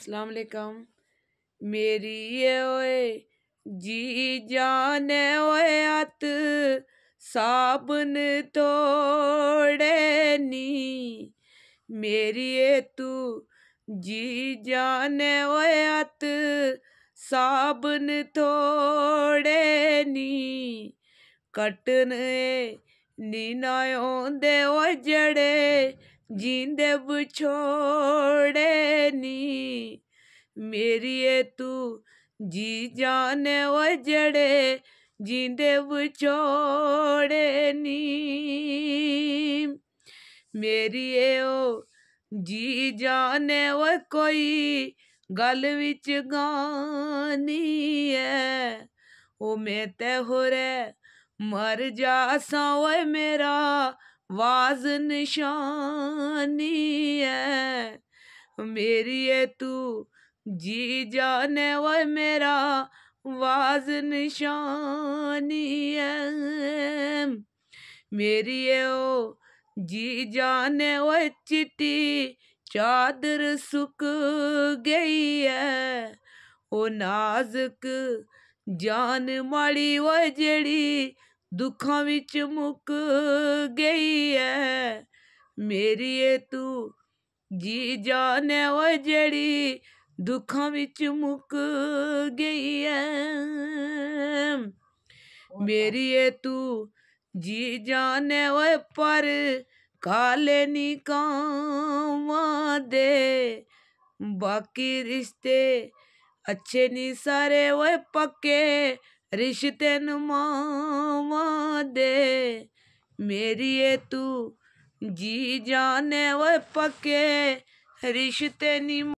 ਅਸਲਾਮ ਅਲੈਕਮ ਮੇਰੀ ਓਏ ਜੀ ਜਾਨ ਓਏ ਅਤ ਸਾਬਨ ਤੋੜੇ ਨੀ ਮੇਰੀ ਏ ਤੂੰ ਜੀ ਜਾਨ ਓਏ ਅਤ ਸਾਬਨ ਤੋੜੇ ਨੀ ਕਟਨੇ ਨੀ ਨਾ ਆਉਂਦੇ ਓ ਜੜੇ ਜਿੰਦੇ ਛੋੜੇ ਨੀ ਮੇਰੀ ਏ ਤੂੰ ਜੀ ਜਾਣੇ ਓ ਜੜੇ ਜਿੰਦੇ ਛੋੜੇ ਨੀ ਮੇਰੀ ਏ ਓ ਜੀ ਜਾਣੇ ਓ ਕੋਈ ਗੱਲ ਵਿੱਚ ਗਾਨੀ ਐ ਓ ਮੈਂ ਤੇ ਹੋਰੇ ਮਰ ਜਾ ਸਾਂ ਓਏ ਮੇਰਾ ਵਾਜ਼ ਨਿਸ਼ਾਨੀ ਐ ਮੇਰੀ ਏ ਤੂੰ ਜੀ ਜਾਣੇ ਓਏ ਮੇਰਾ ਵਾਜ਼ ਨਿਸ਼ਾਨੀ ਐ ਮੇਰੀ ਐ ਓ ਜੀ ਜਾਣੇ ਓਏ ਚਿੱਟੀ ਚਾਦਰ ਸੁੱਕ ਗਈ ਐ ਓ ਨਾਜ਼ਕ ਜਾਨ ਮਾੜੀ ਓ ਜਿਹੜੀ ਦੁੱਖਾਂ ਵਿੱਚ ਮੁੱਕ ਗਈ ਐ ਮੇਰੀ ਏ ਤੂੰ ਜੀ ਜਾਣੇ ਓ ਜਿਹੜੀ ਦੁੱਖਾਂ ਵਿੱਚ ਮੁੱਕ ਗਈ ਐ ਮੇਰੀ ਏ ਤੂੰ ਜੀ ਜਾਣੇ ਓ ਪਰ ਕਾਲੇ ਨਿਕਾਵਾਂ ਦੇ ਬਾਕੀ ਰਿਸ਼ਤੇ ਅੱਛੇ ਨਹੀਂ ਸਾਰੇ ਓਏ ਪੱਕੇ ਰਿਸ਼ਤੇ ਮਾਵਾ ਦੇ ਮੇਰੀਏ ਤੂੰ ਜੀ ਜਾਣੇ ਓਏ ਪੱਕੇ ਰਿਸ਼ਤੇ ਨੀ